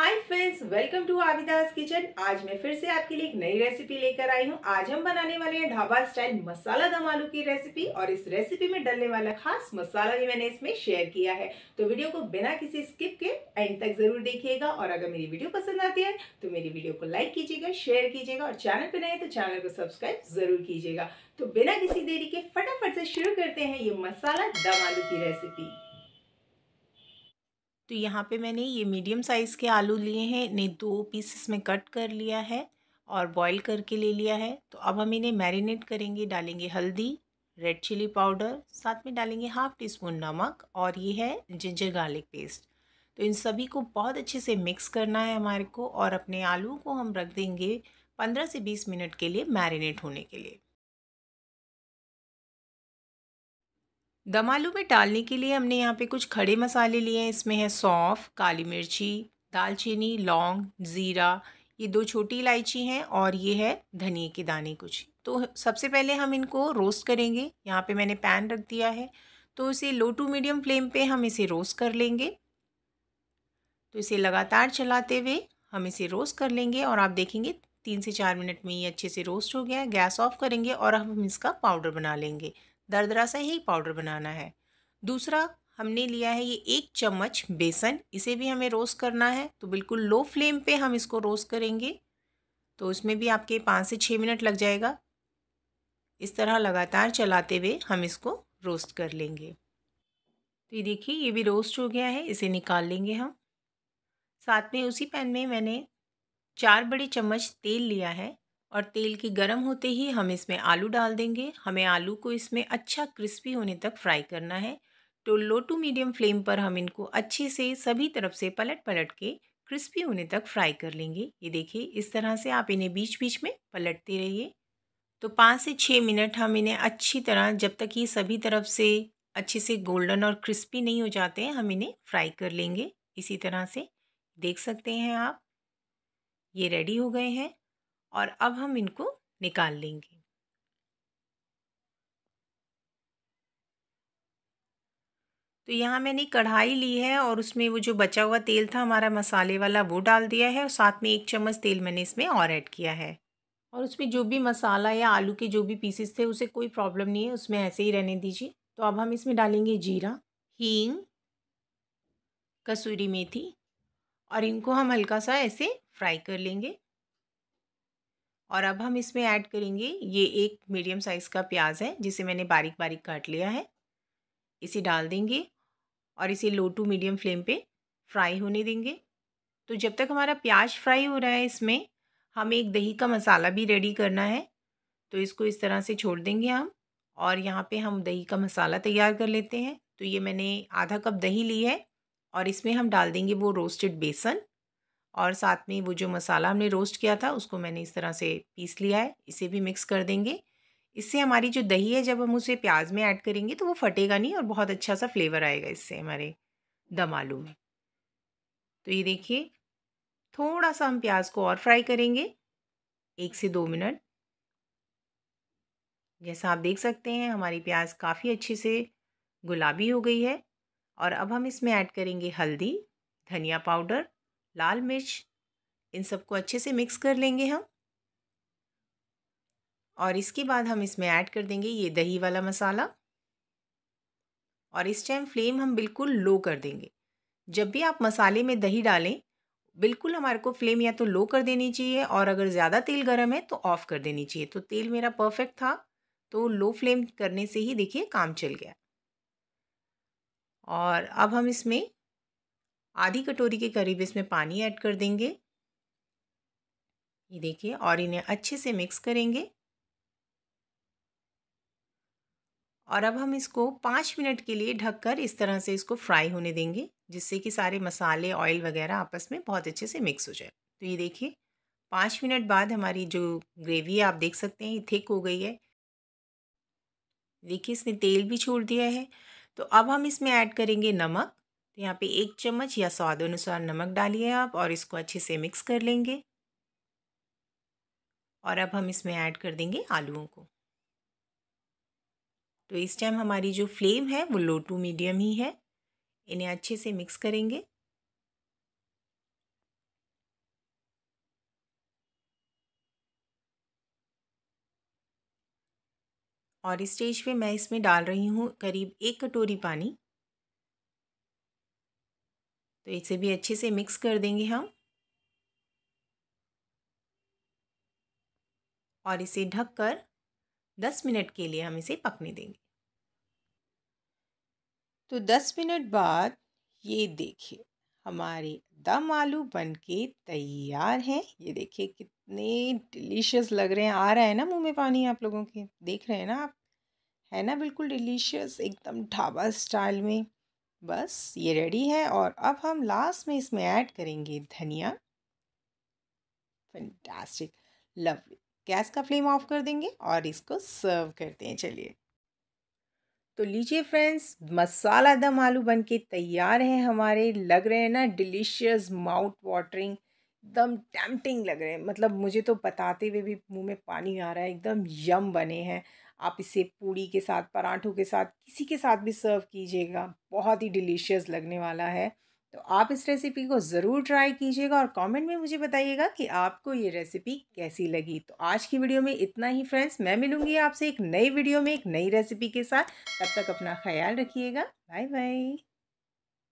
hi friends welcome to आविदास kitchen आज मैं फिर से आपके लिए एक नई रेसिपी लेकर आई हूं आज हम बनाने वाले हैं ढाबा स्टाइल मसाला दम आलू की रेसिपी और इस रेसिपी में डलने वाला खास मसाला भी मैंने इसमें शेयर किया है तो वीडियो को बिना किसी स्किप के एंड तक जरूर देखिएगा और अगर मेरी वीडियो पसंद आती है तो मेरी वीडियो को लाइक कीजिएगा शेयर कीजिएगा और चैनल पर नए तो चैनल को सब्सक्राइब जरूर कीजिएगा तो बिना किसी देरी के फटाफट से शुरू करते हैं ये मसाला दम आलू की रेसिपी तो यहाँ पे मैंने ये मीडियम साइज़ के आलू लिए हैं इन्हें दो पीसेस में कट कर लिया है और बॉईल करके ले लिया है तो अब हम इन्हें मैरिनेट करेंगे डालेंगे हल्दी रेड चिली पाउडर साथ में डालेंगे हाफ़ टी स्पून नमक और ये है जिंजर गार्लिक पेस्ट तो इन सभी को बहुत अच्छे से मिक्स करना है हमारे को और अपने आलू को हम रख देंगे पंद्रह से बीस मिनट के लिए मैरिनेट होने के लिए दम आलू में डालने के लिए हमने यहाँ पे कुछ खड़े मसाले लिए हैं इसमें है सौंफ काली मिर्ची दालचीनी लौंग ज़ीरा ये दो छोटी इलायची हैं और ये है धनिए के दाने कुछ तो सबसे पहले हम इनको रोस्ट करेंगे यहाँ पे मैंने पैन रख दिया है तो इसे लो टू मीडियम फ्लेम पे हम इसे रोस्ट कर लेंगे तो इसे लगातार चलाते हुए हम इसे रोस्ट कर लेंगे और आप देखेंगे तीन से चार मिनट में ये अच्छे से रोस्ट हो गया है गैस ऑफ करेंगे और हम इसका पाउडर बना लेंगे दरदरा सा ही पाउडर बनाना है दूसरा हमने लिया है ये एक चम्मच बेसन इसे भी हमें रोस्ट करना है तो बिल्कुल लो फ्लेम पे हम इसको रोस्ट करेंगे तो इसमें भी आपके पाँच से छः मिनट लग जाएगा इस तरह लगातार चलाते हुए हम इसको रोस्ट कर लेंगे तो ये देखिए ये भी रोस्ट हो गया है इसे निकाल लेंगे हम साथ में उसी पैन में मैंने चार बड़े चम्मच तेल लिया है और तेल के गर्म होते ही हम इसमें आलू डाल देंगे हमें आलू को इसमें अच्छा क्रिस्पी होने तक फ्राई करना है तो लो टू मीडियम फ्लेम पर हम इनको अच्छे से सभी तरफ से पलट पलट के क्रिस्पी होने तक फ्राई कर लेंगे ये देखिए इस तरह से आप इन्हें बीच बीच में पलटते रहिए तो पाँच से छः मिनट हम इन्हें अच्छी तरह जब तक ये सभी तरफ से अच्छे से गोल्डन और क्रिस्पी नहीं हो जाते हैं हम इन्हें फ्राई कर लेंगे इसी तरह से देख सकते हैं आप ये रेडी हो गए हैं और अब हम इनको निकाल लेंगे तो यहाँ मैंने कढ़ाई ली है और उसमें वो जो बचा हुआ तेल था हमारा मसाले वाला वो डाल दिया है और साथ में एक चम्मच तेल मैंने इसमें और ऐड किया है और उसमें जो भी मसाला या आलू के जो भी पीसेस थे उसे कोई प्रॉब्लम नहीं है उसमें ऐसे ही रहने दीजिए तो अब हम इसमें डालेंगे जीरा हींग कसूरी मेथी और इनको हम हल्का सा ऐसे फ्राई कर लेंगे और अब हम इसमें ऐड करेंगे ये एक मीडियम साइज़ का प्याज है जिसे मैंने बारीक बारीक काट लिया है इसे डाल देंगे और इसे लो टू मीडियम फ्लेम पे फ्राई होने देंगे तो जब तक हमारा प्याज फ्राई हो रहा है इसमें हमें एक दही का मसाला भी रेडी करना है तो इसको इस तरह से छोड़ देंगे हम और यहाँ पे हम दही का मसाला तैयार कर लेते हैं तो ये मैंने आधा कप दही ली है और इसमें हम डाल देंगे वो रोस्टेड बेसन और साथ में वो जो मसाला हमने रोस्ट किया था उसको मैंने इस तरह से पीस लिया है इसे भी मिक्स कर देंगे इससे हमारी जो दही है जब हम उसे प्याज में ऐड करेंगे तो वो फटेगा नहीं और बहुत अच्छा सा फ्लेवर आएगा इससे हमारे दम आलू में तो ये देखिए थोड़ा सा हम प्याज को और फ्राई करेंगे एक से दो मिनट जैसा आप देख सकते हैं हमारी प्याज काफ़ी अच्छे से गुलाबी हो गई है और अब हम इसमें ऐड करेंगे हल्दी धनिया पाउडर लाल मिर्च इन सबको अच्छे से मिक्स कर लेंगे हम और इसके बाद हम इसमें ऐड कर देंगे ये दही वाला मसाला और इस टाइम फ्लेम हम बिल्कुल लो कर देंगे जब भी आप मसाले में दही डालें बिल्कुल हमारे को फ्लेम या तो लो कर देनी चाहिए और अगर ज़्यादा तेल गर्म है तो ऑफ़ कर देनी चाहिए तो तेल मेरा परफेक्ट था तो लो फ्लेम करने से ही देखिए काम चल गया और अब हम इसमें आधी कटोरी के करीब इसमें पानी ऐड कर देंगे ये देखिए और इन्हें अच्छे से मिक्स करेंगे और अब हम इसको पाँच मिनट के लिए ढककर इस तरह से इसको फ्राई होने देंगे जिससे कि सारे मसाले ऑयल वगैरह आपस में बहुत अच्छे से मिक्स हो जाए तो ये देखिए पाँच मिनट बाद हमारी जो ग्रेवी है आप देख सकते हैं ये थिक हो गई है देखिए इसने तेल भी छोड़ दिया है तो अब हम इसमें ऐड करेंगे नमक यहाँ पे एक चम्मच या स्वाद अनुसार नमक डालिए आप और इसको अच्छे से मिक्स कर लेंगे और अब हम इसमें ऐड कर देंगे आलूओं को तो इस टाइम हमारी जो फ्लेम है वो लो टू मीडियम ही है इन्हें अच्छे से मिक्स करेंगे और इस स्टेज पे मैं इसमें डाल रही हूँ करीब एक कटोरी पानी तो इसे भी अच्छे से मिक्स कर देंगे हम और इसे ढककर 10 मिनट के लिए हम इसे पकने देंगे तो 10 मिनट बाद ये देखिए हमारे दम आलू बन के तैयार हैं ये देखिए कितने डिलीशियस लग रहे हैं आ रहा है ना मुंह में पानी आप लोगों के देख रहे हैं ना आप है ना बिल्कुल डिलीशियस एकदम ढाबा स्टाइल में बस ये रेडी है और अब हम लास्ट में इसमें ऐड करेंगे धनिया फंटास्टिक लवली गैस का फ्लेम ऑफ कर देंगे और इसको सर्व करते हैं चलिए तो लीजिए फ्रेंड्स मसाला दम आलू बनके तैयार हैं हमारे लग रहे हैं ना डिलीशियस माउथ वाटरिंग एकदम टैम्पटिंग लग रहे हैं मतलब मुझे तो बताते हुए भी मुंह में पानी आ रहा है एकदम यम बने हैं आप इसे पूड़ी के साथ पराठों के साथ किसी के साथ भी सर्व कीजिएगा बहुत ही डिलीशियस लगने वाला है तो आप इस रेसिपी को ज़रूर ट्राई कीजिएगा और कमेंट में मुझे बताइएगा कि आपको ये रेसिपी कैसी लगी तो आज की वीडियो में इतना ही फ्रेंड्स मैं मिलूंगी आपसे एक नई वीडियो में एक नई रेसिपी के साथ तब तक अपना ख्याल रखिएगा बाय बाय